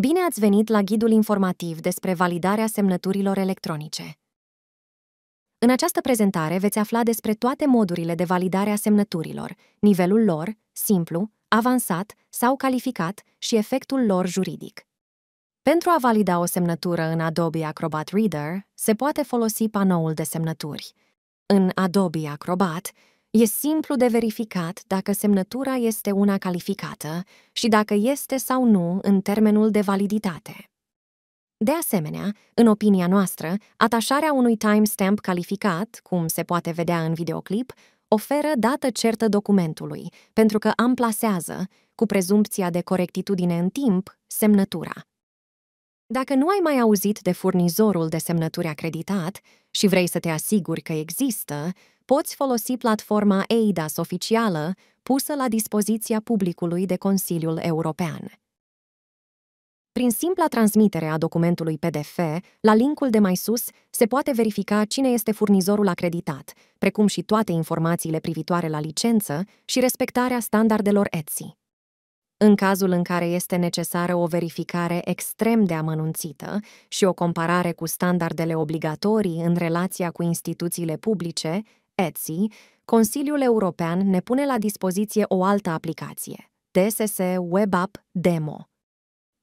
Bine ați venit la ghidul informativ despre validarea semnăturilor electronice. În această prezentare veți afla despre toate modurile de validare a semnăturilor, nivelul lor, simplu, avansat sau calificat și efectul lor juridic. Pentru a valida o semnătură în Adobe Acrobat Reader, se poate folosi panoul de semnături. În Adobe Acrobat, E simplu de verificat dacă semnătura este una calificată și dacă este sau nu în termenul de validitate. De asemenea, în opinia noastră, atașarea unui timestamp calificat, cum se poate vedea în videoclip, oferă dată certă documentului, pentru că amplasează, cu prezumpția de corectitudine în timp, semnătura. Dacă nu ai mai auzit de furnizorul de semnături acreditat și vrei să te asiguri că există, poți folosi platforma EIDAS oficială pusă la dispoziția publicului de Consiliul European. Prin simpla transmitere a documentului PDF, la linkul de mai sus se poate verifica cine este furnizorul acreditat, precum și toate informațiile privitoare la licență și respectarea standardelor ETSI. În cazul în care este necesară o verificare extrem de amănunțită și o comparare cu standardele obligatorii în relația cu instituțiile publice, ETSI, Consiliul European ne pune la dispoziție o altă aplicație, DSS Web App Demo.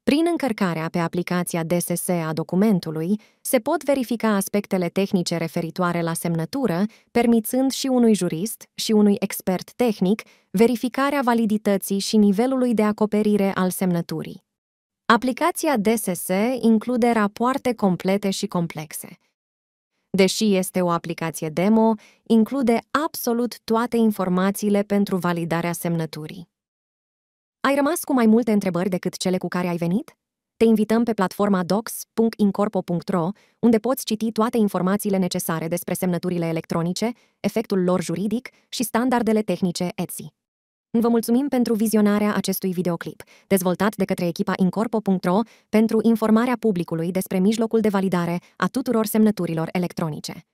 Prin încărcarea pe aplicația DSS a documentului, se pot verifica aspectele tehnice referitoare la semnătură, permițând și unui jurist și unui expert tehnic verificarea validității și nivelului de acoperire al semnăturii. Aplicația DSS include rapoarte complete și complexe – Deși este o aplicație demo, include absolut toate informațiile pentru validarea semnăturii. Ai rămas cu mai multe întrebări decât cele cu care ai venit? Te invităm pe platforma docs.incorpo.ro, unde poți citi toate informațiile necesare despre semnăturile electronice, efectul lor juridic și standardele tehnice Etsy. Vă mulțumim pentru vizionarea acestui videoclip, dezvoltat de către echipa Incorpo.ro pentru informarea publicului despre mijlocul de validare a tuturor semnăturilor electronice.